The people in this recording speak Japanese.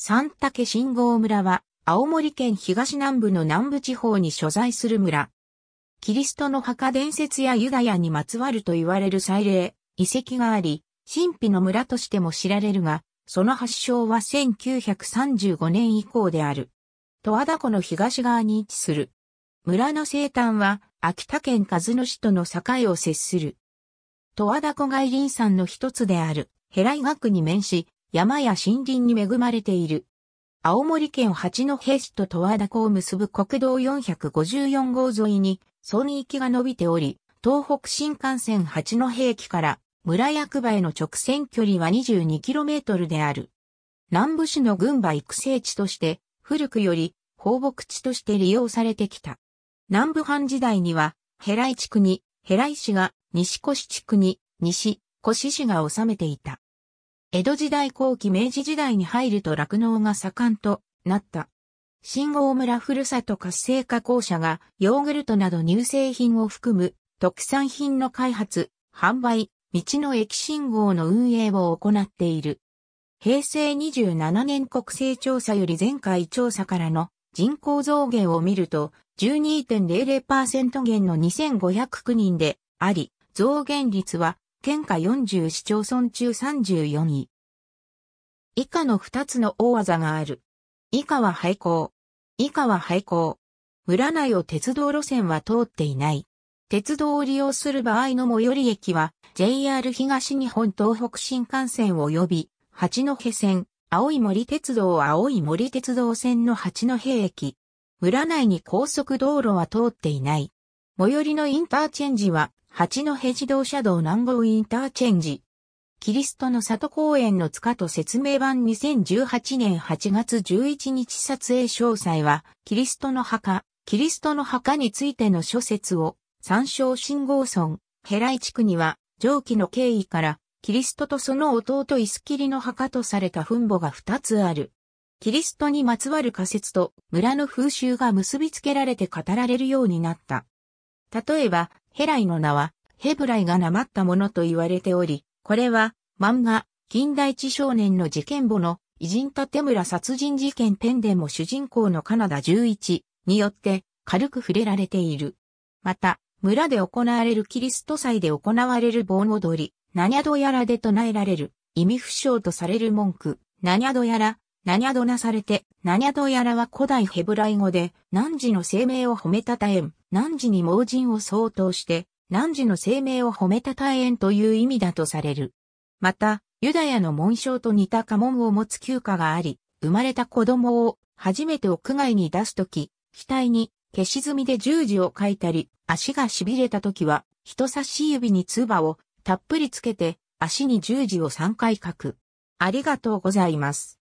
三竹信号村は、青森県東南部の南部地方に所在する村。キリストの墓伝説やユダヤにまつわると言われる祭礼、遺跡があり、神秘の村としても知られるが、その発祥は1935年以降である。十和田湖の東側に位置する。村の生誕は、秋田県和野市との境を接する。十和田湖外林山の一つである、ヘライ学に面し、山や森林に恵まれている。青森県八戸市と十和田湖を結ぶ国道454号沿いに、村域が伸びており、東北新幹線八戸駅から村役場への直線距離は 22km である。南部市の群馬育成地として、古くより放牧地として利用されてきた。南部藩時代には、ヘライ地区に、ヘライ市が西越地区に、西越市が治めていた。江戸時代後期明治時代に入ると落農が盛んとなった。新号村ふるさと活性化公社がヨーグルトなど乳製品を含む特産品の開発、販売、道の駅信号の運営を行っている。平成27年国勢調査より前回調査からの人口増減を見ると12.00%減の2509人であり、増減率は県下40市町村中34位。以下の2つの大技がある。以下は廃校。以下は廃校。村内を鉄道路線は通っていない。鉄道を利用する場合の最寄り駅は JR 東日本東北新幹線及び八戸線、青い森鉄道青い森鉄道線の八戸駅。村内に高速道路は通っていない。最寄りのインターチェンジは八戸自動車道南郷インターチェンジ。キリストの里公園の塚と説明版2018年8月11日撮影詳細は、キリストの墓、キリストの墓についての諸説を、参照信号村、ヘライ地区には、上記の経緯から、キリストとその弟イスキリの墓とされた墳墓が2つある。キリストにまつわる仮説と村の風習が結びつけられて語られるようになった。例えば、ヘライの名は、ヘブライがなまったものと言われており、これは、漫画、近代地少年の事件簿の、偉人立村殺人事件ペンでも主人公のカナダ11によって軽く触れられている。また、村で行われるキリスト祭で行われる盆踊り、ナニャドヤラで唱えられる、意味不詳とされる文句、ナニャドヤラ、ナニャドなされて、ナニャドやらは古代ヘブライ語で、汝の生命を褒めたたえん、汝に盲人を相当して、汝の生命を褒めたたえんという意味だとされる。また、ユダヤの紋章と似た家紋を持つ旧家があり、生まれた子供を初めて屋外に出すとき、額に消し墨で十字を書いたり、足が痺れたときは、人差し指に唾をたっぷりつけて、足に十字を3回書く。ありがとうございます。